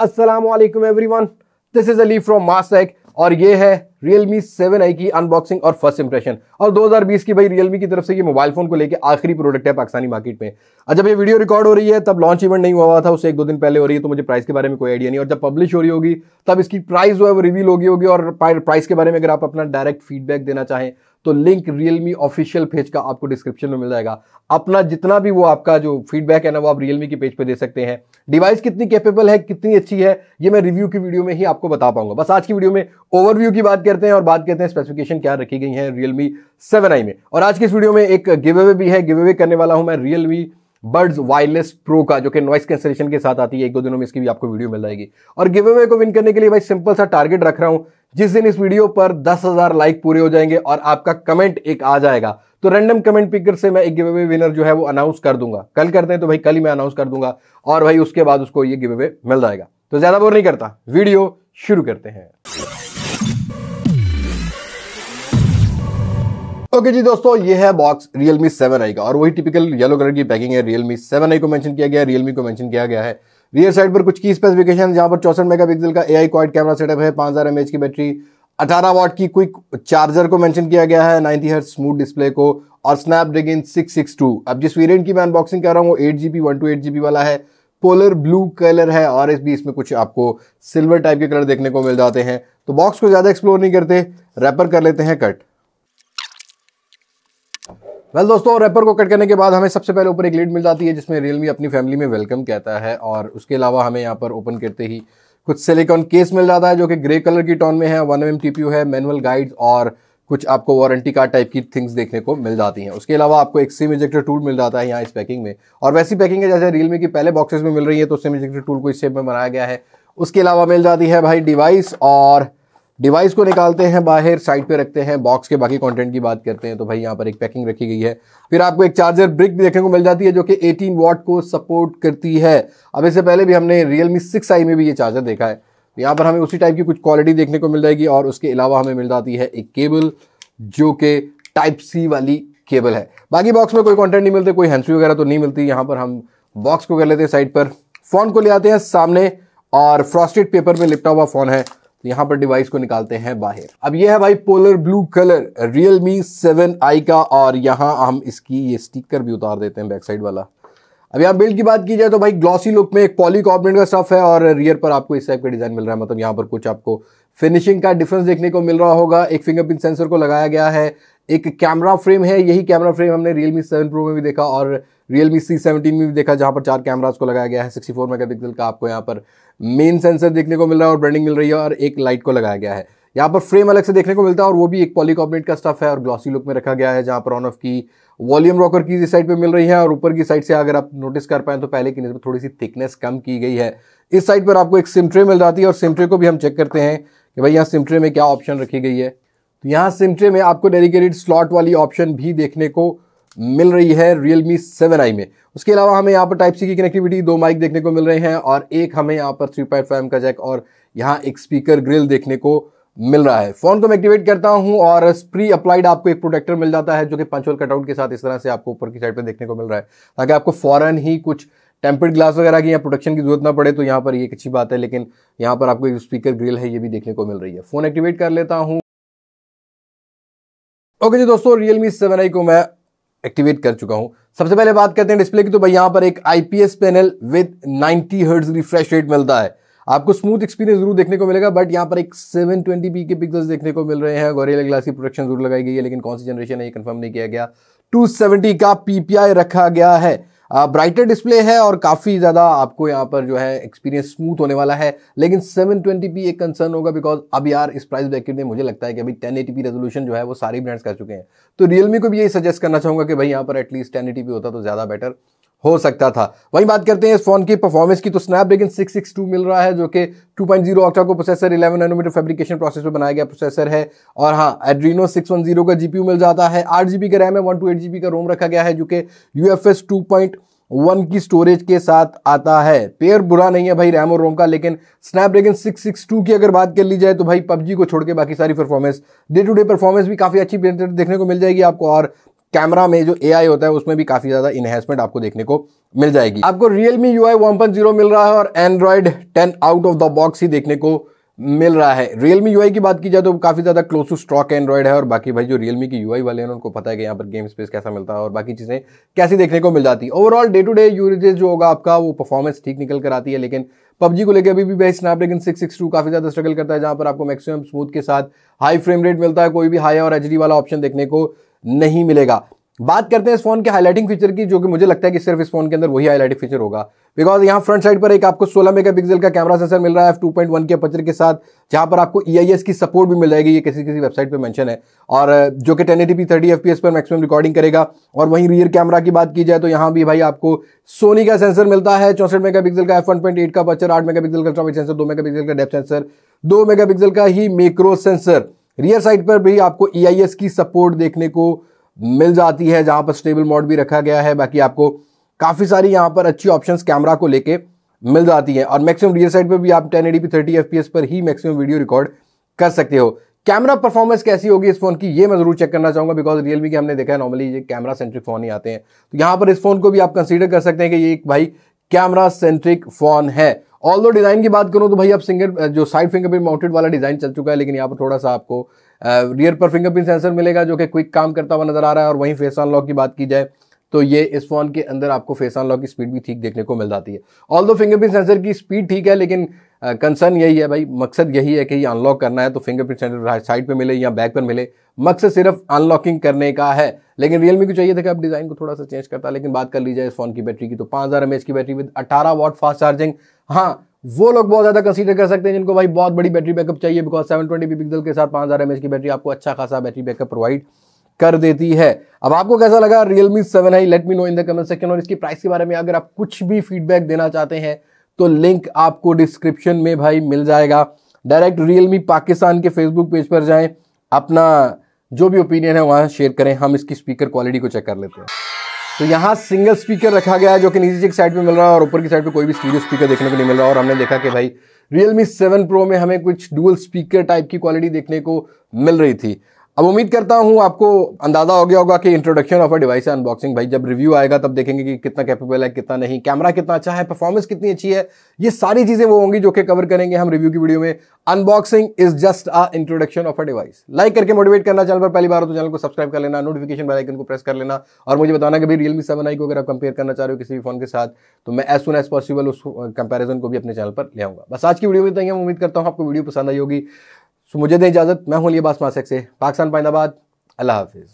अस्सलाम वालेकुम everyone this is Ali from Mastek और ये है Realme 7i की अनबॉक्सिंग और फर्स्ट इंप्रेशन और 2020 की भाई Realme की तरफ से ये मोबाइल फोन को लेके आखिरी प्रोडक्ट है पाकिस्तानी मार्केट में और जब ये वीडियो रिकॉर्ड हो रही है तब लॉन्च इवेंट नहीं हुआ था उससे एक दो दिन पहले हो रही है तो मुझे प्राइस के बारे में कोई आइडिया नहीं और जब पब्लिश हो रही होगी तब इसकी प्राइस जो है वो रिवील होगी होगी और प्राइस के बारे में अगर आप अपना डायरेक्ट फीडबैक देना चाहें तो लिंक रियलमी ऑफिशियल पेज का आपको डिस्क्रिप्शन में मिल जाएगा अपना जितना भी वो आपका जो फीडबैक है ना वो आप रियलमी के पेज पे दे सकते हैं डिवाइस कितनी कैपेबल है कितनी अच्छी है ये मैं रिव्यू की वीडियो में ही आपको बता पाऊंगा बस आज की वीडियो में ओवरव्यू की बात करते हैं और बात करते हैं स्पेसिफिकेशन क्या रखी गई है रियलमी सेवन आई में और आज की इस वीडियो में एक गिव अवे भी है गिव अवे करने वाला हूं मैं रियलमी बर्ड्स वायरलेस प्रो का जो कि नॉइस कैंसलेशन के साथ आती है एक दो दिनों में इसकी भी आपको वीडियो मिल जाएगी और गिव अवे को विन करने के लिए भाई सिंपल सा टारगेट रख रहा हूं जिस दिन इस वीडियो पर दस हजार लाइक पूरे हो जाएंगे और आपका कमेंट एक आ जाएगा तो रैंडम कमेंट पिकर से मैं एक गिव अवे विनर जो है वो अनाउंस कर दूंगा कल करते हैं तो भाई कल ही मैं अनाउंस कर दूंगा और भाई उसके बाद उसको ये गिव अवे मिल जाएगा तो ज्यादा बोर नहीं करता वीडियो शुरू करते हैं ओके okay जी दोस्तों ये है बॉक्स रियलमी सेवन आई का और वही टिपिकल येलो कलर की पैकिंग है रियलमी सेवन आई को मेंशन किया गया है रियलमी को मेंशन किया गया है रियर साइड पर कुछ की स्पेसिफिकेशन जहां पर चौसठ मेगापिक्सल का एआई क्वाइट कैमरा सेटअप है पांच हज़ार एमएच की बैटरी अठारह वाट की क्विक चार्जर को मेंशन किया गया है नाइनटी हर्ट स्मूथ डिस्प्ले को और स्नैपड्रैगन टू अब जिस वेरियंट की मैं अनबॉक्सिंग कर रहा हूँ वो eight GB one two eight GB वाला है पोलर ब्लू कलर है और इस भी इसमें कुछ आपको सिल्वर टाइप के कलर देखने को मिल जाते हैं तो बॉक्स को ज़्यादा एक्सप्लोर नहीं करते रैपर कर लेते हैं कट वेल well, दोस्तों रैपर को कट करने के बाद हमें सबसे पहले ऊपर एक लीड मिल जाती है जिसमें रियलमी अपनी फैमिली में वेलकम कहता है और उसके अलावा हमें यहाँ पर ओपन करते ही कुछ सिलिकॉन केस मिल जाता है जो कि ग्रे कलर की टोन में है वन एम टी है मैनुअल गाइड्स और कुछ आपको वारंटी कार्ड टाइप की थिंग्स देखने को मिल जाती हैं उसके अलावा आपको एक सिम इजेक्टर टूल मिल जाता है यहाँ इस पैकिंग में और वैसी पैकिंग है जैसे रियलमी की पहले बॉक्सेस में मिल रही है तो सिम इजेक्टर टूल को इस शेप में बनाया गया है उसके अलावा मिल जाती है भाई डिवाइस और डिवाइस को निकालते हैं बाहर साइड पे रखते हैं बॉक्स के बाकी कंटेंट की बात करते हैं तो भाई यहाँ पर एक पैकिंग रखी गई है फिर आपको एक चार्जर ब्रिक भी देखने को मिल जाती है जो कि 18 वॉट को सपोर्ट करती है अब इससे पहले भी हमने रियलमी सिक्स आई में भी ये चार्जर देखा है तो यहाँ पर हमें उसी टाइप की कुछ क्वालिटी देखने को मिल जाएगी और उसके अलावा हमें मिल जाती है एक केबल जो कि टाइप सी वाली केबल है बाकी बॉक्स में कोई कॉन्टेंट नहीं मिलते कोई हैंसरी वगैरह तो नहीं मिलती यहाँ पर हम बॉक्स को कर लेते हैं साइड पर फ़ोन को ले आते हैं सामने और फ्रॉस्टेड पेपर में लिपटा हुआ फ़ोन है तो यहाँ पर डिवाइस को निकालते हैं बाहर अब ये है भाई polar blue colour Realme seven I का और यहाँ हम इसकी ये स्टिकर भी उतार देते हैं बैक साइड वाला अब यहाँ बिल्ड की बात की जाए तो भाई ग्लॉसी लुक में एक पॉली का स्टफ है और रियर पर आपको इस टाइप का डिज़ाइन मिल रहा है मतलब यहाँ पर कुछ आपको फिनिशिंग का डिफरेंस देखने को मिल रहा होगा एक फिंगरप्रिंट सेंसर को लगाया गया है एक कैमरा फ्रेम है यही कैमरा फ्रेम हमने रियलमी सेवन प्रो में भी देखा और रियल मी सी सेवेंटीन में भी देखा जहाँ पर चार कैमराज को लगाया गया है सिक्सटी फोर मेगापिक्सल का आपको यहाँ पर मेन सेंसर देखने को मिल रहा है और ब्रांडिंग मिल रही है और एक लाइट को लगाया गया है यहाँ पर फ्रेम अलग से देखने को मिलता है और वो भी एक पॉलीकॉर्बोनेट का स्टफ है और ग्लॉसी लुक में रखा गया है जहाँ पर ऑन ऑफ की वॉल्यूम रॉकर की इस साइड पे मिल रही है और ऊपर की साइड से अगर आप नोटिस कर पाए तो पहले की नज़र थोड़ी सी थिकनेस कम की गई है इस साइड पर आपको एक सिमट्रे मिल जाती है और सिमट्रे को भी हम चेक करते हैं कि भाई यहाँ सिमट्रे में क्या ऑप्शन रखी गई है तो यहाँ सिमट्रे में आपको डेडिकेटेड स्लॉट वाली ऑप्शन भी देखने को मिल रही है Realme 7i में उसके अलावा हमें यहाँ पर टाइप सी की कनेक्टिविटी दो माइक देखने को मिल रहे हैं और एक हमें यहाँ पर थ्री पॉइंट फाइव का जैक और यहाँ एक स्पीकर ग्रिल देखने को मिल रहा है फोन को मैं एक्टिवेट करता हूँ और प्री अप्लाइड आपको एक प्रोटेक्टर मिल जाता है जो कि पंचोल कटआउट के साथ इस तरह से आपको ऊपर की साइड पर देखने को मिल रहा है ताकि आपको फॉरन ही कुछ टेम्पर्ड ग्लास वगैरह की या प्रोटेक्शन की जरूरत ना पड़े तो यहाँ पर ये एक अच्छी बात है लेकिन यहाँ पर आपको एक स्पीकर ग्रिल है ये भी देखने को मिल रही है फ़ोन एक्टिवेट कर लेता हूँ ओके जी दोस्तों रियलमी सेवन आई को मैं एक्टिवेट कर चुका हूं सबसे पहले बात करते हैं डिस्प्ले की तो भाई यहां पर एक IPS panel with 90 hertz refresh rate मिलता है आपको स्मूथ एक्सपीरियंस जरूर देखने को मिलेगा बट यहां पर एक 720p के पिक्सल्स देखने को मिल रहे हैं गोरेला ग्लास की प्रोटेक्शन जरूर लगाई गई है लेकिन कौन सी जनरेशन है ये कंफर्म नहीं किया गया 270 का पीपीआई रखा गया है ब्राइटर डिस्प्ले है और काफ़ी ज़्यादा आपको यहाँ पर जो है एक्सपीरियंस स्मूथ होने वाला है लेकिन 720p एक कंसर्न होगा बिकॉज अब यार इस प्राइस ब्रैकेट में मुझे लगता है कि अभी 1080p रेजोल्यूशन जो है वो सारी ब्रांड्स कर चुके हैं तो रियलमी को भी यही सजेस्ट करना चाहूँगा कि भाई यहाँ पर एटलीस्ट टेन होता तो ज़्यादा बेटर हो सकता था वही बात करते हैं इस फोन की परफॉर्मेंस की तो स्नैपड्रैगन 662 मिल रहा है जो कि 2.0 ऑक्टा को प्रोसेसर 11 नैनोमीटर फैब्रिकेशन प्रोसेस पे बनाया गया प्रोसेसर है और हाँ एड्रीनो 610 का जीपीयू मिल जाता है आठ जीबी का रैम है वन टू का रोम रखा गया है जो कि यू एफ एस वन की स्टोरेज के साथ आता है पेयर बुरा नहीं है भाई रैम और रोम का लेकिन स्नैपड्रैगन 662 की अगर बात कर ली जाए तो भाई पबजी को छोड़ के बाकी सारी performance day to day performance भी काफ़ी अच्छी देखने को मिल जाएगी आपको और कैमरा में जो ए होता है उसमें भी काफ़ी ज़्यादा इन्हेंसमेंट आपको देखने को मिल जाएगी आपको रियलमी यू आई मिल रहा है और Android ten out of the box ही देखने को मिल रहा है रियलमी यू की बात की जाए तो काफ़ी ज़्यादा क्लोज टू स्टॉक एंड्रॉइड है और बाकी भाई जो रियलमी की यू वाले हैं उनको पता है कि यहाँ पर गेम स्पेस कैसा मिलता है और बाकी चीज़ें कैसी देखने को मिल जाती है overall day to day usage जो होगा आपका वो परफॉर्मेंस ठीक निकल कर आती है लेकिन पबजी को लेकर अभी भी भाई स्नैपड्रैगन सिक्स सिक्स टू काफ़ी ज़्यादा स्ट्रगल करता है जहां पर आपको मैक्सिमम स्मूथ के साथ हाई फ्रेम रेट मिलता है कोई भी हाई और एच वाला ऑप्शन देखने को नहीं मिलेगा बात करते हैं इस फोन के हाईलाइटिंग फीचर की जो कि मुझे लगता है कि सिर्फ इस फोन के अंदर वही हाईलाइटिंग फीचर होगा बिकॉज यहाँ फ्रंट साइड पर एक आपको 16 मेगापिक्सल का कैमरा सेंसर मिल रहा है एफ टू पॉइंट वन के पचर के साथ जहाँ पर आपको ई e की सपोर्ट भी मिल जाएगी ये किसी किसी वेबसाइट पर मैंशन है और जो कि टेन एटी थर्टी एफ पर मैक्सिमम रिकॉर्डिंग करेगा और वहीं रियर कैमरा की बात की जाए तो यहाँ भी भाई आपको सोनी का सेंसर मिलता है चौसठ मेगा का एफ का पचर आठ मेगा का ट्रॉफिक सेंसर दो मेगा का डेप सेंसर दो मेगा का ही मेक्रो सेंसर रियर साइड पर भी आपको ई e की सपोर्ट देखने को मिल जाती है जहां पर स्टेबल मोड भी रखा गया है बाकी आपको काफ़ी सारी यहां पर अच्छी ऑप्शन कैमरा को लेके मिल जाती है और मैक्सिमम रियर साइड पर भी आप ten eighty P thirty F पर ही मैक्सिमम वीडियो रिकॉर्ड कर सकते हो कैमरा परफॉर्मेंस कैसी होगी इस फोन की ये मैं जरूर चेक करना चाहूंगा बिकॉज रियलमी के हमने देखा है नॉर्मली ये कैमरा सेंट्रिक फोन ही आते हैं तो यहाँ पर इस फोन को भी आप कंसीडर कर सकते हैं कि ये एक भाई कैमरा सेंट्रिक फोन है ऑल दो डिज़ाइन की बात करूँ तो भाई अब सिंगर जो साइड फिंगरप्रिंट माउंटेड वाला डिज़ाइन चल चुका है लेकिन यहाँ पर थोड़ा सा आपको रियर पर फिंगरप्रिंट सेंसर मिलेगा जो कि क्विक काम करता हुआ नजर आ रहा है और वहीं फेस अनलॉक की बात की जाए तो ये इस फोन के अंदर आपको फेस अनलॉक की स्पीड भी ठीक देखने को मिल जाती है ऑल दो फिंगरप्रिंट सेंसर की स्पीड ठीक है लेकिन कंसर्न यही है भाई मकसद यही है कि ये अनलॉक करना है तो फिंगरप्रिंट सेंसर साइड पर मिले या बैक पर मिले मकसद सिर्फ अनलॉकिंग करने का है लेकिन रियलमी को चाहिए था कि आप डिज़ाइन को थोड़ा सा चेंज करता लेकिन बात कर लीजिए इस फोन की बैटरी की तो पाँच हज़ार की बैटरी विद अठारह वॉट फास्ट चार्जिंग हाँ वो लोग बहुत ज़्यादा कंसीडर कर सकते हैं जिनको भाई बहुत बड़ी बैटरी बैकअप चाहिए बिकॉज सेवन ट्वेंटी पिक्सल के साथ पाँच हज़ार की बैटरी आपको अच्छा खासा बैटरी बैकअप प्रोवाइड कर देती है अब आपको कैसा लगा Realme seven I let me know in the comment section और इसकी प्राइस के बारे में अगर आप कुछ भी फीडबैक देना चाहते हैं तो लिंक आपको डिस्क्रिप्शन में भाई मिल जाएगा डायरेक्ट रियलमी पाकिस्तान के फेसबुक पेज पर जाएं अपना जो भी ओपिनियन है वहां शेयर करें हम इसकी स्पीकर क्वालिटी को चेक कर लेते हैं तो यहाँ सिंगल स्पीकर रखा गया है जो कि नीचे की साइड पे मिल रहा है और ऊपर की साइड पे कोई भी स्टीरियो स्पीकर देखने को नहीं मिल रहा और हमने देखा कि भाई रियलमी सेवन प्रो में हमें कुछ डुअल स्पीकर टाइप की क्वालिटी देखने को मिल रही थी अब उम्मीद करता हूं आपको अंदाजा हो गया होगा कि इंट्रोडक्शन ऑफ अ डिवाइस है अनबॉक्सिंग भाई जब रिव्यू आएगा तब देखेंगे कि कितना कैपेबल है कितना नहीं कैमरा कितना अच्छा है परफॉर्मेंस कितनी अच्छी है ये सारी चीज़ें वो होंगी जो कि कवर करेंगे हम रिव्यू की वीडियो में unboxing is just a introduction of a device like करके मोटिवेट करना चैनल पर पहली बार तो चैनल को सब्सक्राइब कर लेना नोटिफिकेशन बेल को प्रेस कर लेना और मुझे बताना कि भाई रियलमी सेवन आई को अगर आप कंपेयर करना चाह रहे हो किसी भी फोन के साथ तो मैं एज सुन एज पॉसिबल उस कंपेरिजन uh, को भी अपने चैनल पर ले आऊंगा बस आज की वीडियो में तो यही उम्मीद करता हूँ आपको वीडियो पसंद आई होगी सो मुझे दें इजाज़त मैं हूँ लिबास मासक से पाकिस्तान पाइंदाबाद अल्लाह हाफिज़